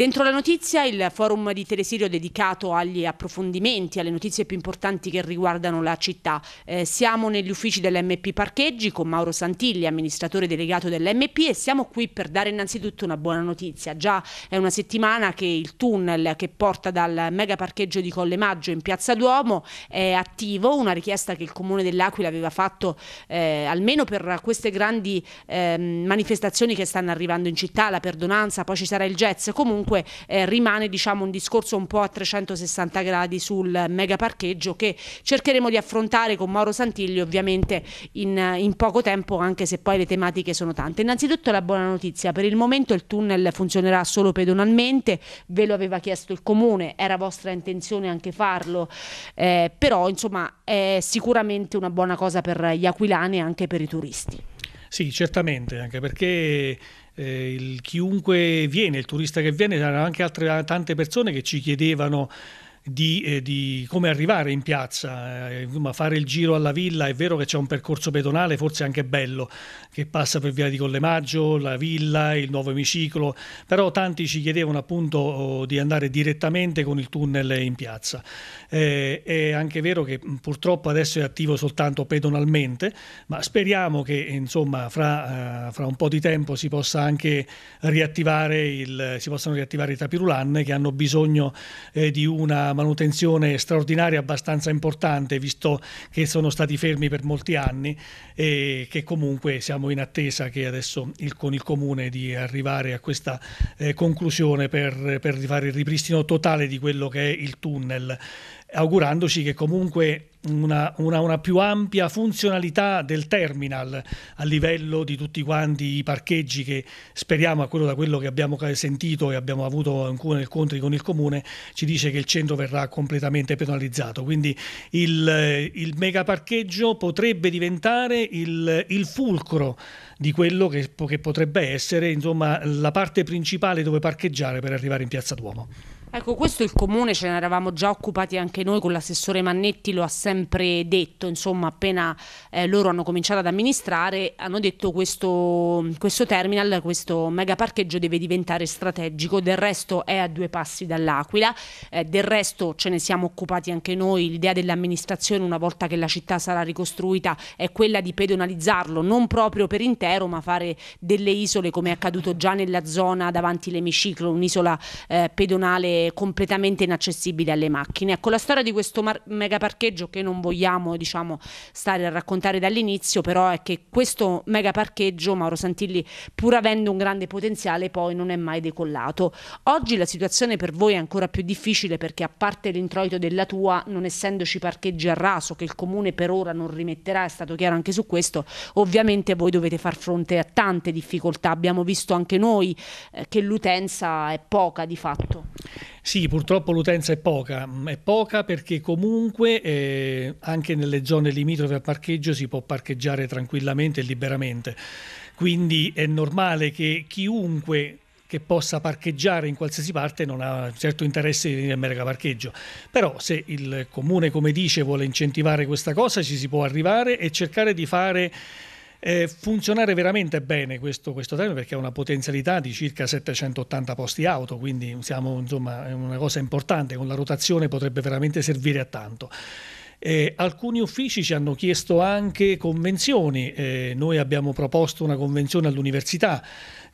Dentro la notizia il forum di Telesirio dedicato agli approfondimenti, alle notizie più importanti che riguardano la città. Eh, siamo negli uffici dell'MP Parcheggi con Mauro Santilli, amministratore delegato dell'MP e siamo qui per dare innanzitutto una buona notizia. Già è una settimana che il tunnel che porta dal mega parcheggio di Colle Maggio in Piazza Duomo è attivo, una richiesta che il Comune dell'Aquila aveva fatto eh, almeno per queste grandi eh, manifestazioni che stanno arrivando in città, la perdonanza, poi ci sarà il jazz, comunque comunque eh, rimane diciamo, un discorso un po' a 360 gradi sul mega parcheggio che cercheremo di affrontare con Mauro Santilli ovviamente in, in poco tempo anche se poi le tematiche sono tante. Innanzitutto la buona notizia, per il momento il tunnel funzionerà solo pedonalmente, ve lo aveva chiesto il comune, era vostra intenzione anche farlo, eh, però insomma è sicuramente una buona cosa per gli aquilani e anche per i turisti. Sì, certamente, anche perché eh, il, chiunque viene, il turista che viene, c'erano anche altre tante persone che ci chiedevano di, eh, di, come arrivare in piazza, eh, fare il giro alla villa, è vero che c'è un percorso pedonale, forse anche bello, che passa per via di Collemaggio, la villa, il nuovo emiciclo, però tanti ci chiedevano appunto oh, di andare direttamente con il tunnel in piazza. Eh, è anche vero che purtroppo adesso è attivo soltanto pedonalmente, ma speriamo che insomma fra, eh, fra un po' di tempo si possa anche riattivare il, si possano riattivare i tapirulan che hanno bisogno eh, di una manutenzione straordinaria abbastanza importante, visto che sono stati fermi per molti anni e che comunque siamo in attesa che adesso il, con il Comune di arrivare a questa eh, conclusione per, per fare il ripristino totale di quello che è il tunnel augurandoci che comunque una, una, una, più ampia funzionalità del terminal a livello di tutti quanti i parcheggi che speriamo, a quello da quello che abbiamo sentito e abbiamo avuto alcuni incontri con il comune, ci dice che il centro verrà completamente penalizzato. Quindi il, il mega parcheggio potrebbe diventare il, il fulcro di quello che, che potrebbe essere insomma, la parte principale dove parcheggiare per arrivare in Piazza Duomo. Ecco, questo è il comune ce ne eravamo già occupati anche noi con l'assessore Mannetti, lo ha sempre detto, insomma, appena eh, loro hanno cominciato ad amministrare, hanno detto questo, questo terminal, questo mega parcheggio deve diventare strategico, del resto è a due passi dall'Aquila, eh, del resto ce ne siamo occupati anche noi, l'idea dell'amministrazione una volta che la città sarà ricostruita è quella di pedonalizzarlo, non proprio per intero, ma fare delle isole come è accaduto già nella zona davanti l'emiciclo, un'isola eh, pedonale completamente inaccessibile alle macchine. Ecco, la storia di questo mar- megaparcheggio che non vogliamo diciamo, stare a raccontare dall'inizio, però è che questo megaparcheggio, Mauro Santilli, pur avendo un grande potenziale, poi non è mai decollato. Oggi la situazione per voi è ancora più difficile perché a parte l'introito della tua, non essendoci parcheggi a raso che il comune per ora non rimetterà, è stato chiaro anche su questo, ovviamente voi dovete far fronte a tante difficoltà. Abbiamo visto anche noi eh, che l'utenza è poca di fatto. Sì, purtroppo l'utenza è poca, mm, è poca perché comunque eh, anche nelle zone limitrofe a parcheggio si può parcheggiare tranquillamente e liberamente, quindi è normale che chiunque che possa parcheggiare in qualsiasi parte non ha certo interesse di venire a mega parcheggio. Però se il comune, come dice, vuole incentivare questa cosa, ci si può arrivare e cercare di fare eh, funzionare veramente bene questo, questo treno perché ha una potenzialità di circa 780 posti auto, quindi siamo, insomma, è una cosa importante, con la rotazione potrebbe veramente servire a tanto. Eh, alcuni uffici ci hanno chiesto anche convenzioni, eh, noi abbiamo proposto una convenzione all'università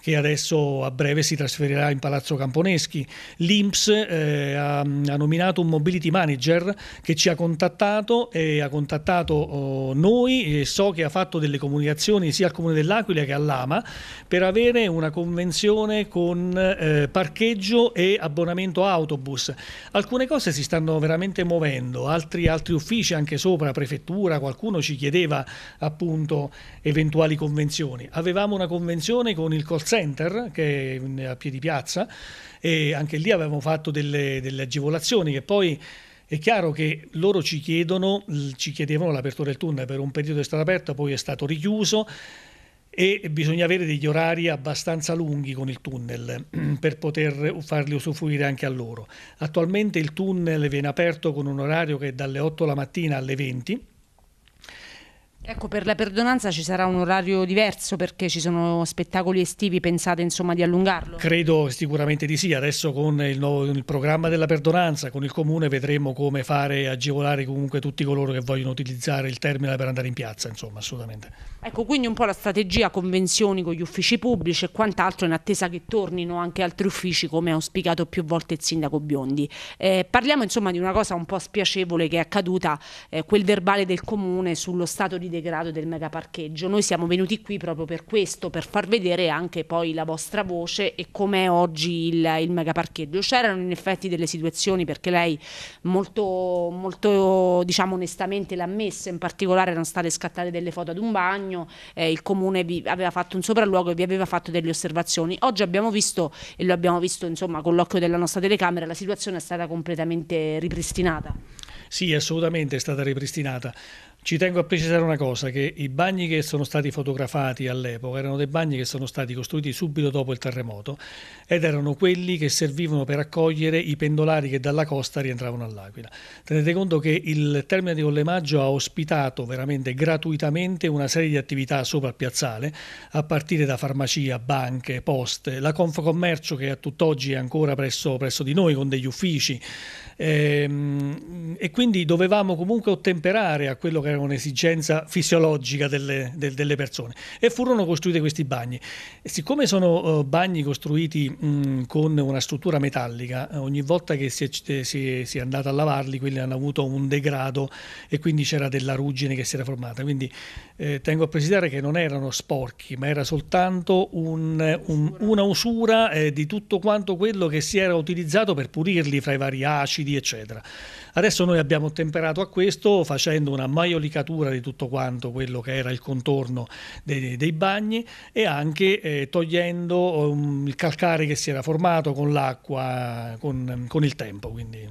che adesso a breve si trasferirà in Palazzo Camponeschi. L'Inps eh, ha, ha, nominato un mobility manager che ci ha contattato e ha contattato oh, noi e so che ha fatto delle comunicazioni sia al Comune dell'Aquila che all'AMA per avere una convenzione con eh, parcheggio e abbonamento autobus. Alcune cose si stanno veramente muovendo, altri, altri uffici anche sopra, prefettura, qualcuno ci chiedeva appunto eventuali convenzioni. Avevamo una convenzione con il Corso center che è a piedi piazza e anche lì avevamo fatto delle, delle agevolazioni che poi è chiaro che loro ci chiedono, ci chiedevano l'apertura del tunnel per un periodo è stato aperto, poi è stato richiuso e bisogna avere degli orari abbastanza lunghi con il tunnel per poter farli usufruire anche a loro. Attualmente il tunnel viene aperto con un orario che è dalle 8 la mattina alle 20 Ecco, per la perdonanza ci sarà un orario diverso perché ci sono spettacoli estivi, pensate insomma di allungarlo? Credo sicuramente di sì, adesso con il, nuovo, il programma della perdonanza, con il comune vedremo come fare agevolare comunque tutti coloro che vogliono utilizzare il terminal per andare in piazza, insomma, assolutamente. Ecco, quindi un po' la strategia, convenzioni con gli uffici pubblici e quant'altro in attesa che tornino anche altri uffici come ha auspicato più volte il sindaco Biondi. Eh, parliamo insomma di una cosa un po' spiacevole che è accaduta, eh, quel verbale del comune sullo stato di degrado del megaparcheggio. Noi siamo venuti qui proprio per questo, per far vedere anche poi la vostra voce e com'è oggi il, il megaparcheggio. C'erano in effetti delle situazioni, perché lei molto, molto diciamo onestamente l'ha messa, in particolare erano state scattate delle foto ad un bagno, eh, il comune vi aveva fatto un sopralluogo e vi aveva fatto delle osservazioni. Oggi abbiamo visto, e lo abbiamo visto insomma con l'occhio della nostra telecamera, la situazione è stata completamente ripristinata. Sì, assolutamente è stata ripristinata. Ci tengo a precisare una cosa, che i bagni che sono stati fotografati all'epoca erano dei bagni che sono stati costruiti subito dopo il terremoto ed erano quelli che servivano per accogliere i pendolari che dalla costa rientravano all'Aquila. Tenete conto che il termine di Collemaggio ha ospitato veramente gratuitamente una serie di attività sopra il piazzale, a partire da farmacia, banche, poste, la Confcommercio che a tutt'oggi è ancora presso, presso di noi con degli uffici, ehm, e quindi dovevamo comunque ottemperare a quello che era un'esigenza fisiologica delle, del, delle persone e furono costruiti questi bagni. E siccome sono uh, bagni costruiti mh, con una struttura metallica, eh, ogni volta che si è, eh, si, si è andata a lavarli quelli hanno avuto un degrado e quindi c'era della ruggine che si era formata, quindi eh, tengo a precisare che non erano sporchi ma era soltanto un, un, una usura eh, di tutto quanto quello che si era utilizzato per pulirli fra i vari acidi eccetera. Adesso noi abbiamo temperato a questo facendo una maiolicatura di tutto quanto quello che era il contorno dei, dei bagni e anche eh, togliendo um, il calcare che si era formato con l'acqua, con, con il tempo. Quindi.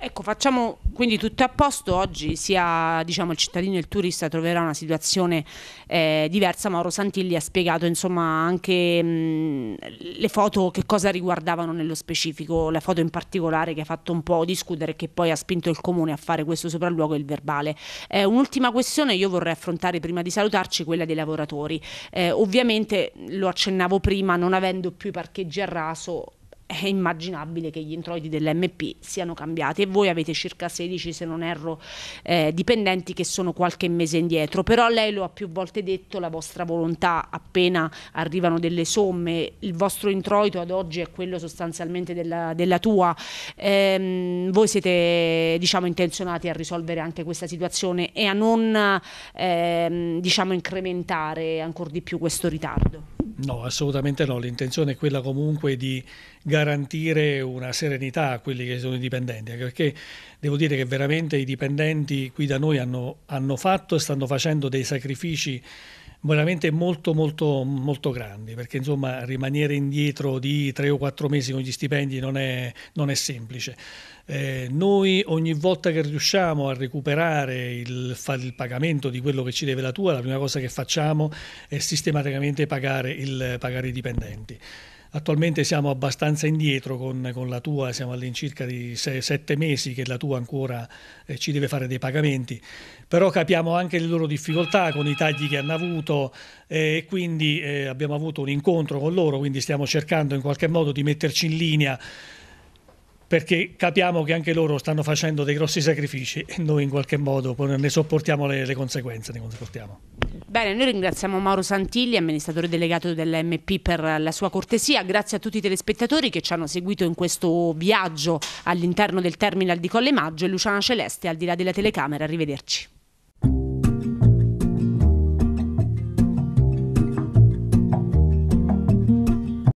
Ecco, facciamo quindi tutto a posto. Oggi sia diciamo, il cittadino e il turista troverà una situazione eh, diversa. Mauro Santilli ha spiegato insomma, anche mh, mm, le foto che cosa riguardavano nello specifico, la foto in particolare che ha fatto un po' discutere e che poi ha spinto il comune a fare questo sopralluogo e il verbale. Eh, un'ultima questione io vorrei affrontare prima di salutarci, quella dei lavoratori. Eh, ovviamente lo accennavo prima, non avendo più i parcheggi a raso, è immaginabile che gli introiti dell'MP siano cambiati e voi avete circa 16 se non erro eh, dipendenti che sono qualche mese indietro però lei lo ha più volte detto la vostra volontà appena arrivano delle somme il vostro introito ad oggi è quello sostanzialmente della, della tua ehm, voi siete diciamo intenzionati a risolvere anche questa situazione e a non ehm, diciamo incrementare ancora di più questo ritardo No, assolutamente no. L'intenzione è quella comunque di garantire una serenità a quelli che sono i dipendenti, perché devo dire che veramente i dipendenti qui da noi hanno, hanno fatto e stanno facendo dei sacrifici veramente molto molto molto grandi perché insomma rimanere indietro di tre o quattro mesi con gli stipendi non è, non è semplice. Eh, noi ogni volta che riusciamo a recuperare il, il, pagamento di quello che ci deve la tua, la prima cosa che facciamo è sistematicamente pagare, il, pagare i dipendenti. Attualmente siamo abbastanza indietro con, con la tua, siamo all'incirca di 6-7 mesi che la tua ancora eh, ci deve fare dei pagamenti, però capiamo anche le loro difficoltà con i tagli che hanno avuto eh, e quindi eh, abbiamo avuto un incontro con loro, quindi stiamo cercando in qualche modo di metterci in linea perché capiamo che anche loro stanno facendo dei grossi sacrifici e noi in qualche modo ne sopportiamo le, le conseguenze. Ne sopportiamo. Bene, noi ringraziamo Mauro Santilli, amministratore delegato dell'MP per la sua cortesia, grazie a tutti i telespettatori che ci hanno seguito in questo viaggio all'interno del terminal di Colle Maggio e Luciana Celeste al di là della telecamera, arrivederci.